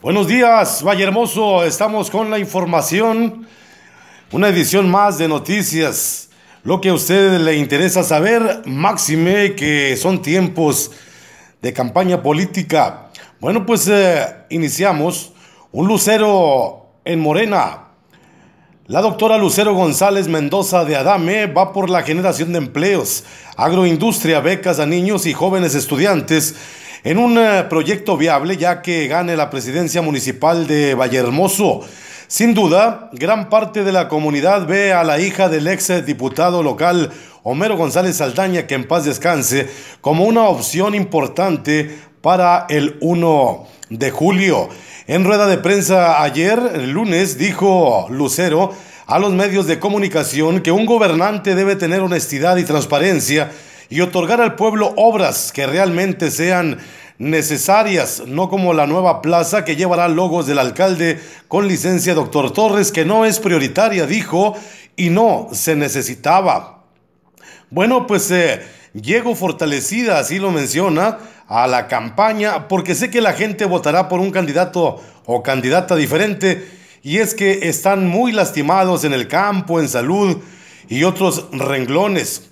Buenos días, Valle Hermoso. Estamos con la información. Una edición más de noticias. Lo que a usted le interesa saber, máxime que son tiempos de campaña política. Bueno, pues eh, iniciamos. Un lucero en Morena. La doctora Lucero González Mendoza de Adame va por la generación de empleos, agroindustria, becas a niños y jóvenes estudiantes en un eh, proyecto viable ya que gane la presidencia municipal de Vallehermoso. Sin duda, gran parte de la comunidad ve a la hija del ex diputado local Homero González Saldaña, que en paz descanse, como una opción importante para el 1 de julio. En rueda de prensa ayer, el lunes, dijo Lucero a los medios de comunicación que un gobernante debe tener honestidad y transparencia y otorgar al pueblo obras que realmente sean necesarias, no como la nueva plaza que llevará logos del alcalde con licencia doctor Torres, que no es prioritaria, dijo, y no se necesitaba. Bueno, pues llego eh, fortalecida, así lo menciona, a la campaña, porque sé que la gente votará por un candidato o candidata diferente, y es que están muy lastimados en el campo, en salud y otros renglones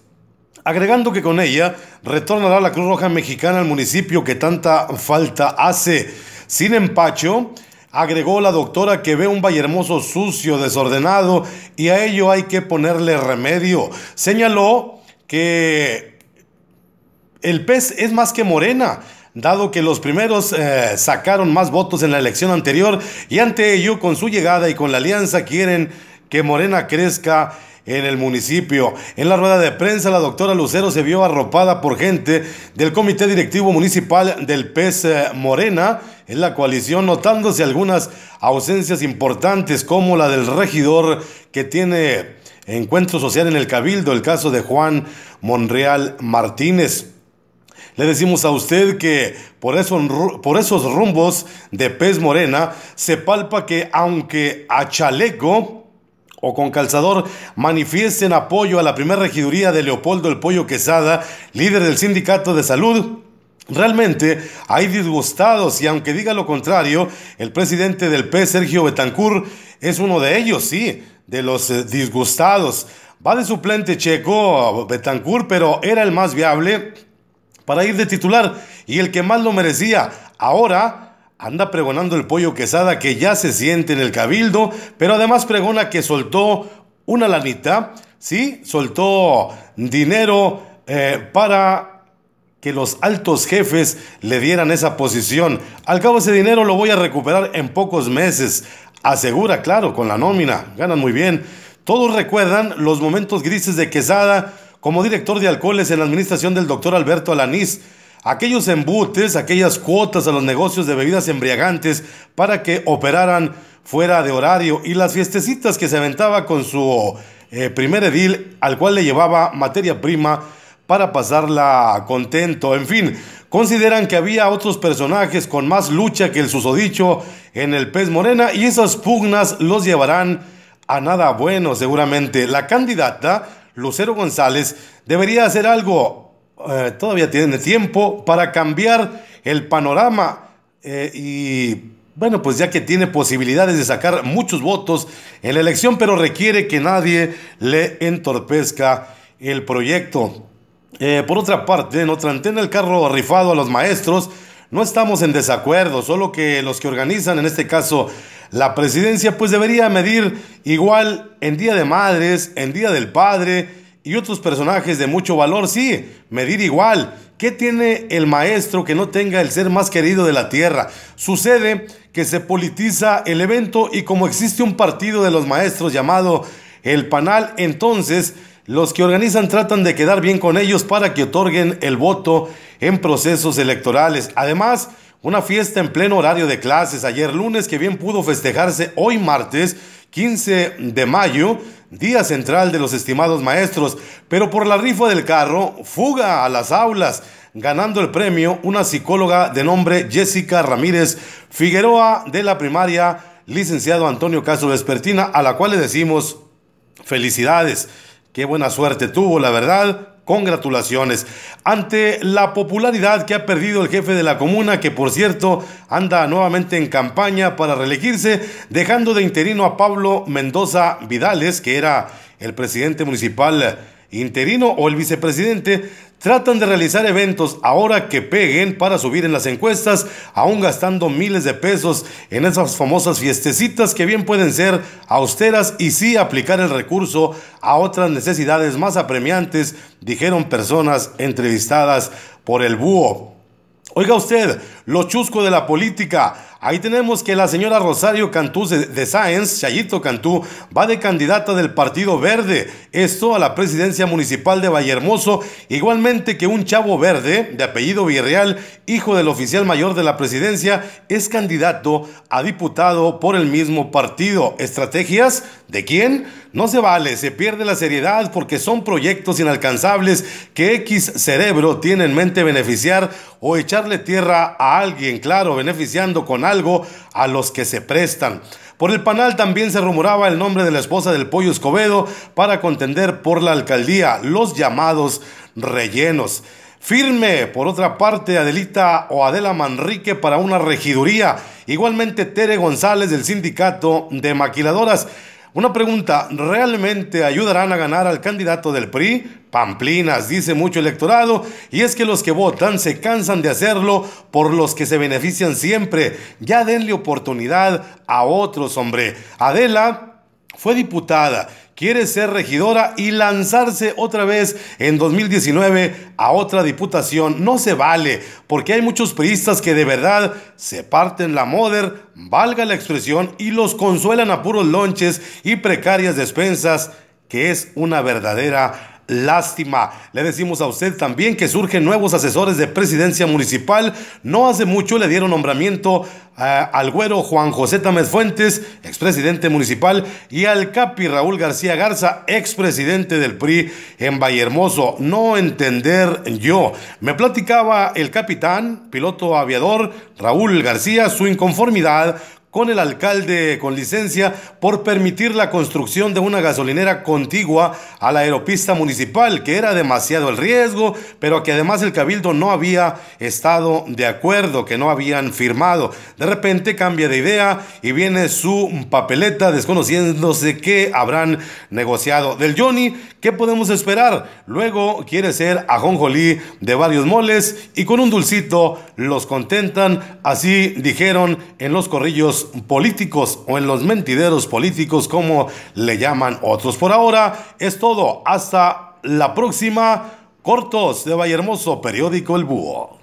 agregando que con ella retornará la Cruz Roja Mexicana al municipio que tanta falta hace. Sin empacho, agregó la doctora que ve un valle hermoso sucio, desordenado y a ello hay que ponerle remedio. Señaló que el pez es más que morena, dado que los primeros eh, sacaron más votos en la elección anterior y ante ello, con su llegada y con la alianza, quieren que Morena crezca en el municipio. En la rueda de prensa, la doctora Lucero se vio arropada por gente del Comité Directivo Municipal del PES Morena en la coalición, notándose algunas ausencias importantes como la del regidor que tiene encuentro social en el Cabildo, el caso de Juan Monreal Martínez. Le decimos a usted que por, por esos rumbos de Pez Morena se palpa que aunque a chaleco o con calzador manifiesten apoyo a la primera regiduría de Leopoldo El Pollo Quesada, líder del sindicato de salud. Realmente hay disgustados y aunque diga lo contrario, el presidente del P, Sergio Betancur, es uno de ellos, sí, de los eh, disgustados. Va de suplente checo Betancur, pero era el más viable para ir de titular y el que más lo merecía. Ahora Anda pregonando el pollo quesada que ya se siente en el cabildo, pero además pregona que soltó una lanita, ¿sí? Soltó dinero eh, para que los altos jefes le dieran esa posición. Al cabo ese dinero lo voy a recuperar en pocos meses. Asegura, claro, con la nómina. Ganan muy bien. Todos recuerdan los momentos grises de Quesada como director de alcoholes en la administración del doctor Alberto Alanís aquellos embutes, aquellas cuotas a los negocios de bebidas embriagantes para que operaran fuera de horario y las fiestecitas que se aventaba con su eh, primer edil al cual le llevaba materia prima para pasarla contento. En fin, consideran que había otros personajes con más lucha que el susodicho en el pez morena y esas pugnas los llevarán a nada bueno seguramente. La candidata, Lucero González, debería hacer algo eh, todavía tiene tiempo para cambiar el panorama eh, y bueno, pues ya que tiene posibilidades de sacar muchos votos en la elección, pero requiere que nadie le entorpezca el proyecto. Eh, por otra parte, en otra antena el carro rifado a los maestros, no estamos en desacuerdo, solo que los que organizan, en este caso la presidencia, pues debería medir igual en Día de Madres, en Día del Padre, y otros personajes de mucho valor, sí, medir igual. ¿Qué tiene el maestro que no tenga el ser más querido de la tierra? Sucede que se politiza el evento y como existe un partido de los maestros llamado el Panal, entonces los que organizan tratan de quedar bien con ellos para que otorguen el voto en procesos electorales. Además, una fiesta en pleno horario de clases ayer lunes que bien pudo festejarse hoy martes 15 de mayo, día central de los estimados maestros, pero por la rifa del carro, fuga a las aulas, ganando el premio una psicóloga de nombre Jessica Ramírez Figueroa de la primaria licenciado Antonio Caso Vespertina, a la cual le decimos felicidades. Qué buena suerte tuvo, la verdad, Congratulaciones. Ante la popularidad que ha perdido el jefe de la comuna, que por cierto anda nuevamente en campaña para reelegirse, dejando de interino a Pablo Mendoza Vidales, que era el presidente municipal interino o el vicepresidente, tratan de realizar eventos ahora que peguen para subir en las encuestas, aún gastando miles de pesos en esas famosas fiestecitas que bien pueden ser austeras y sí aplicar el recurso a otras necesidades más apremiantes, dijeron personas entrevistadas por el búho. Oiga usted, lo chusco de la política, Ahí tenemos que la señora Rosario Cantú de Sáenz, Chayito Cantú, va de candidata del Partido Verde, esto a la presidencia municipal de Vallehermoso, igualmente que un chavo verde de apellido Virreal, hijo del oficial mayor de la presidencia, es candidato a diputado por el mismo partido. ¿Estrategias? ¿De quién? No se vale, se pierde la seriedad porque son proyectos inalcanzables que X cerebro tiene en mente beneficiar o echarle tierra a alguien, claro, beneficiando con algo a los que se prestan. Por el panal también se rumoraba el nombre de la esposa del pollo Escobedo para contender por la alcaldía, los llamados rellenos. Firme, por otra parte, Adelita o Adela Manrique para una regiduría. Igualmente Tere González del sindicato de maquiladoras. Una pregunta, ¿realmente ayudarán a ganar al candidato del PRI? Pamplinas, dice mucho electorado, y es que los que votan se cansan de hacerlo por los que se benefician siempre. Ya denle oportunidad a otros, hombre. Adela fue diputada quiere ser regidora y lanzarse otra vez en 2019 a otra diputación. No se vale, porque hay muchos priistas que de verdad se parten la moder, valga la expresión, y los consuelan a puros lonches y precarias despensas, que es una verdadera lástima. Le decimos a usted también que surgen nuevos asesores de presidencia municipal. No hace mucho le dieron nombramiento eh, al güero Juan José Tamés Fuentes, expresidente municipal, y al capi Raúl García Garza, expresidente del PRI en Vallehermoso. No entender yo. Me platicaba el capitán, piloto aviador Raúl García, su inconformidad con el alcalde con licencia por permitir la construcción de una gasolinera contigua a la aeropista municipal, que era demasiado el riesgo, pero que además el cabildo no había estado de acuerdo, que no habían firmado. De repente cambia de idea y viene su papeleta desconociéndose que habrán negociado. Del Johnny, ¿qué podemos esperar? Luego quiere ser a ajonjolí de varios moles y con un dulcito los contentan, así dijeron en los corrillos políticos o en los mentideros políticos como le llaman otros. Por ahora es todo. Hasta la próxima. Cortos de Vallehermoso, periódico El Búho.